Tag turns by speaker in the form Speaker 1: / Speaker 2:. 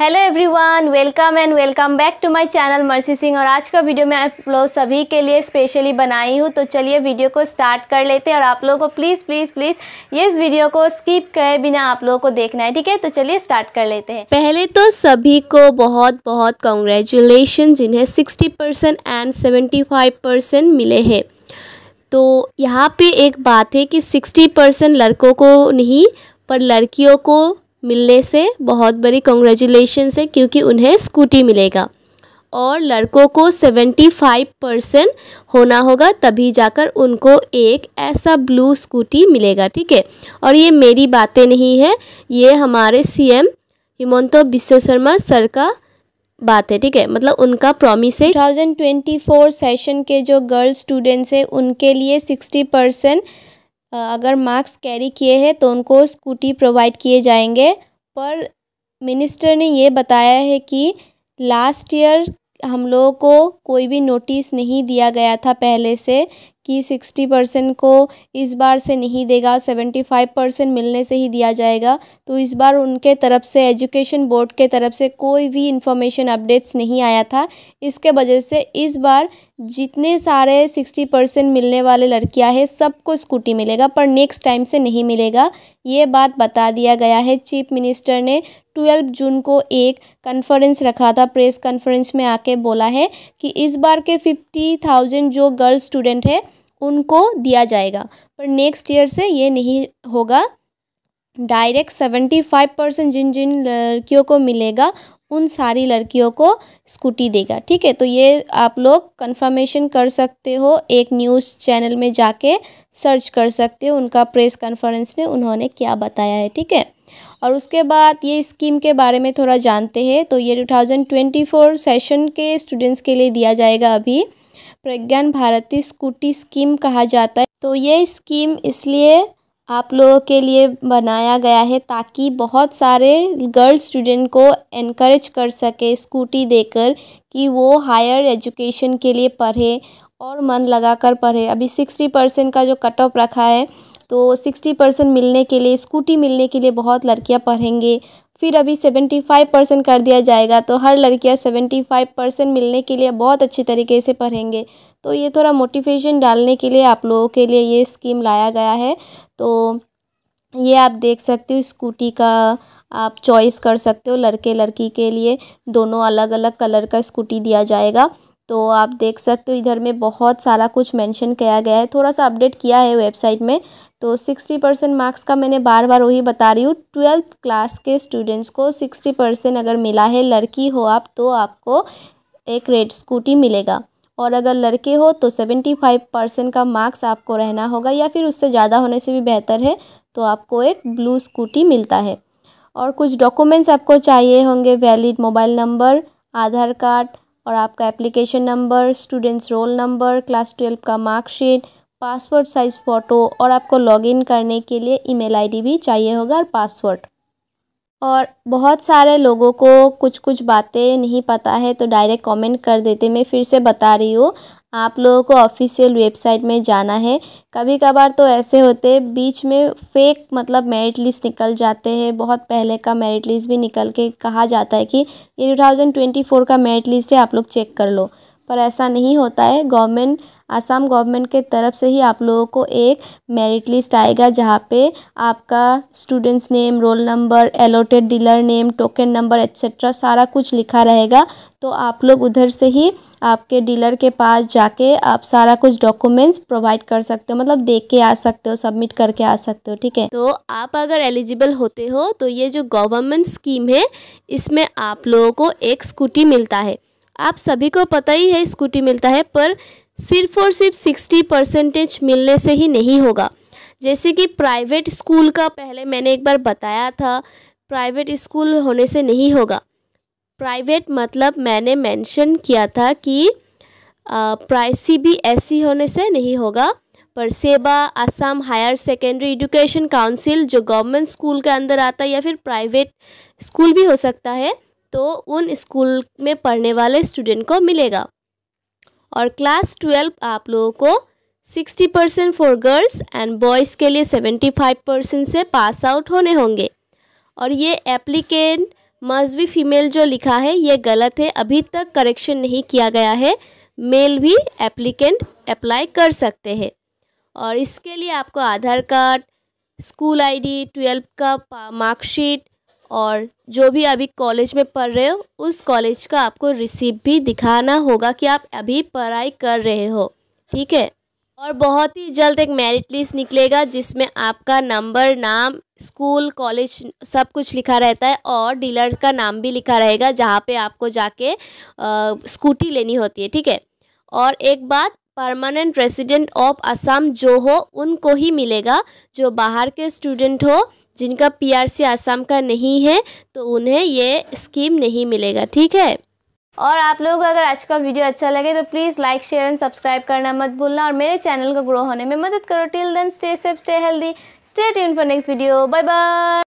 Speaker 1: hello everyone welcome and welcome back to my channel Mercy Singh और आज का video मैं आप लोग सभी के लिए स्पेशली बनाई हूँ तो चलिए वीडियो को स्टार्ट कर लेते हैं और आप लोगों को प्लीज़ प्लीज़ प्लीज़ ये इस वीडियो को स्किप करे बिना आप लोगों को देखना है ठीक है तो चलिए स्टार्ट कर लेते हैं पहले तो सभी को बहुत बहुत कॉन्ग्रेचुलेसन जिन्हें सिक्सटी एंड सेवेंटी मिले हैं तो यहाँ पर एक बात है कि सिक्सटी परसेंट लड़कों को नहीं पर लड़कियों को मिलने से बहुत बड़ी कॉन्ग्रेचुलेशन है क्योंकि उन्हें स्कूटी मिलेगा और लड़कों को सेवेंटी फाइव परसेंट होना होगा तभी जाकर उनको एक ऐसा ब्लू स्कूटी मिलेगा ठीक है और ये मेरी बातें नहीं है ये हमारे सीएम हिमंत बिश्व शर्मा सर का बात है ठीक है मतलब उनका प्रॉमिस है 2024 सेशन के जो गर्ल्स स्टूडेंट्स हैं उनके लिए सिक्सटी परसेंट अगर मास्क कैरी किए हैं तो उनको स्कूटी प्रोवाइड किए जाएंगे पर मिनिस्टर ने ये बताया है कि लास्ट ईयर हम लोगों को कोई भी नोटिस नहीं दिया गया था पहले से कि सिक्सटी परसेंट को इस बार से नहीं देगा सेवेंटी फाइव परसेंट मिलने से ही दिया जाएगा तो इस बार उनके तरफ से एजुकेशन बोर्ड के तरफ से कोई भी इंफॉर्मेशन अपडेट्स नहीं आया था इसके वजह से इस बार जितने सारे सिक्सटी परसेंट मिलने वाले लड़कियां हैं सबको स्कूटी मिलेगा पर नेक्स्ट टाइम से नहीं मिलेगा ये बात बता दिया गया है चीफ मिनिस्टर ने ट्वेल्व जून को एक कन्फ्रेंस रखा था प्रेस कन्फ्रेंस में आके बोला है कि इस बार के फिफ्टी थाउजेंड जो गर्ल्स स्टूडेंट है उनको दिया जाएगा पर नेक्स्ट ईयर से ये नहीं होगा डायरेक्ट सेवेंटी फाइव परसेंट जिन जिन लड़कियों को मिलेगा उन सारी लड़कियों को स्कूटी देगा ठीक है तो ये आप लोग कंफर्मेशन कर सकते हो एक न्यूज़ चैनल में जाके सर्च कर सकते हो उनका प्रेस कॉन्फ्रेंस में उन्होंने क्या बताया है ठीक है और उसके बाद ये स्कीम के बारे में थोड़ा जानते हैं तो ये टू सेशन के स्टूडेंट्स के लिए दिया जाएगा अभी प्रज्ञान भारती स्कूटी स्कीम कहा जाता है तो ये स्कीम इसलिए आप लोगों के लिए बनाया गया है ताकि बहुत सारे गर्ल स्टूडेंट को इनक्रेज कर सके स्कूटी देकर कि वो हायर एजुकेशन के लिए पढ़े और मन लगाकर पढ़े अभी सिक्सटी परसेंट का जो कट ऑफ रखा है तो सिक्सटी परसेंट मिलने के लिए स्कूटी मिलने के लिए बहुत लड़कियां पढ़ेंगे फिर अभी सेवेंटी फाइव परसेंट कर दिया जाएगा तो हर लड़कियाँ सेवेंटी फाइव परसेंट मिलने के लिए बहुत अच्छे तरीके से पढ़ेंगे तो ये थोड़ा मोटिवेशन डालने के लिए आप लोगों के लिए ये स्कीम लाया गया है तो ये आप देख सकते हो स्कूटी का आप चॉइस कर सकते हो लड़के लड़की के लिए दोनों अलग अलग कलर का स्कूटी दिया जाएगा तो आप देख सकते हो इधर में बहुत सारा कुछ मेंशन किया गया है थोड़ा सा अपडेट किया है वेबसाइट में तो सिक्सटी परसेंट मार्क्स का मैंने बार बार वही बता रही हूँ ट्वेल्थ क्लास के स्टूडेंट्स को सिक्सटी परसेंट अगर मिला है लड़की हो आप तो आपको एक रेड स्कूटी मिलेगा और अगर लड़के हो तो सेवेंटी फाइव परसेंट का मार्क्स आपको रहना होगा या फिर उससे ज़्यादा होने से भी बेहतर है तो आपको एक ब्लू स्कूटी मिलता है और कुछ डॉक्यूमेंट्स आपको चाहिए होंगे valid mobile number Aadhaar card और आपका application number students roll number class twelve का मार्कशीट पासवर्ड साइज़ फ़ोटो और आपको लॉगिन करने के लिए ईमेल आईडी भी चाहिए होगा और पासवर्ड और बहुत सारे लोगों को कुछ कुछ बातें नहीं पता है तो डायरेक्ट कमेंट कर देते मैं फिर से बता रही हूँ आप लोगों को ऑफिशियल वेबसाइट में जाना है कभी कभार तो ऐसे होते बीच में फेक मतलब मेरिट लिस्ट निकल जाते हैं बहुत पहले का मेरिट लिस्ट भी निकल के कहा जाता है कि ये टू थाउजेंड ट्वेंटी फोर का मेरिट लिस्ट है आप लोग चेक कर लो पर ऐसा नहीं होता है गवर्नमेंट आसाम गवर्नमेंट के तरफ से ही आप लोगों को एक मेरिट लिस्ट आएगा जहाँ पे आपका students name roll number allotted dealer name token number etcetera सारा कुछ लिखा रहेगा तो आप लोग उधर से ही आपके डीलर के पास जाके आप सारा कुछ डॉक्यूमेंट्स प्रोवाइड कर सकते हो मतलब देख के आ सकते हो सबमिट करके आ सकते हो ठीक है तो आप अगर एलिजिबल होते हो तो ये जो गवर्नमेंट स्कीम है इसमें आप लोगों को एक स्कूटी मिलता है आप सभी को पता ही है स्कूटी मिलता है पर सिर्फ और सिर्फ सिक्सटी परसेंटेज मिलने से ही नहीं होगा जैसे कि प्राइवेट स्कूल का पहले मैंने एक बार बताया था प्राइवेट स्कूल होने से नहीं होगा प्राइवेट मतलब मैंने मेंशन किया था कि प्राइसी भी ऐसी होने से नहीं होगा पर SEBA Assam higher secondary education council जो गवर्नमेंट स्कूल के अंदर आता है या फिर प्राइवेट स्कूल भी हो सकता है तो उन स्कूल में पढ़ने वाले स्टूडेंट को मिलेगा और क्लास ट्वेल्व आप लोगों को sixty percent for girls and boys के लिए सेवेंटी फाइव परसेंट से पास आउट होने होंगे और ये एप्लीकेंट मस्ट भी फीमेल जो लिखा है ये गलत है अभी तक करेक्शन नहीं किया गया है मेल भी एप्लीकेंट अप्लाई कर सकते हैं और इसके लिए आपको Aadhaar card school ID twelve का मार्कशीट और जो भी अभी कॉलेज में पढ़ रहे हो उस कॉलेज का आपको रिसिप्ट भी दिखाना होगा कि आप अभी पढ़ाई कर रहे हो ठीक है और बहुत ही जल्द एक मेरिट लिस्ट निकलेगा जिसमें आपका नंबर नाम स्कूल कॉलेज सब कुछ लिखा रहता है और डीलर का नाम भी लिखा रहेगा जहाँ पे आपको जाके स्कूटी लेनी होती है ठीक है और एक बात परमानेंट रेसिडेंट ऑफ असम जो हो उनको ही मिलेगा जो बाहर के स्टूडेंट हो जिनका पीआरसी असम का नहीं है तो उन्हें ये स्कीम नहीं मिलेगा ठीक है और आप लोगों को अगर आज का वीडियो अच्छा लगे तो please like share and subscribe करना मत भूलना और मेरे चैनल को ग्रो होने में मदद करो till then stay safe stay healthy stay tuned for next video bye bye